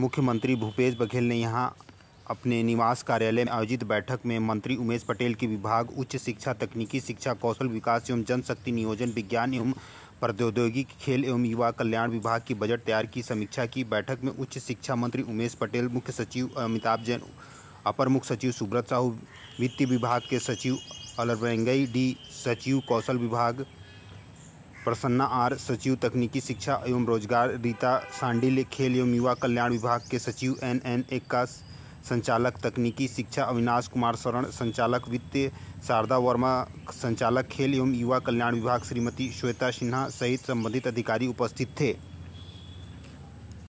मुख्यमंत्री भूपेश बघेल ने यहाँ अपने निवास कार्यालय में आयोजित बैठक में मंत्री उमेश पटेल के विभाग उच्च शिक्षा तकनीकी शिक्षा कौशल विकास एवं जनशक्ति नियोजन विज्ञान एवं प्रौद्योगिकी खेल एवं युवा कल्याण विभाग की बजट तैयार की समीक्षा की बैठक में उच्च शिक्षा मंत्री उमेश पटेल मुख्य सचिव अमिताभ जैन अपर मुख्य सचिव सुब्रत साहू वित्त विभाग के सचिव अलरवेंगई डी सचिव कौशल विभाग प्रसन्ना आर सचिव तकनीकी शिक्षा एवं रोजगार रीता सांडिल्य खेल एवं युवा कल्याण विभाग के सचिव एन एन एक्का संचालक तकनीकी शिक्षा अविनाश कुमार शरण संचालक वित्त शारदा वर्मा संचालक खेल एवं युवा कल्याण विभाग श्रीमती श्वेता सिन्हा सहित संबंधित अधिकारी उपस्थित थे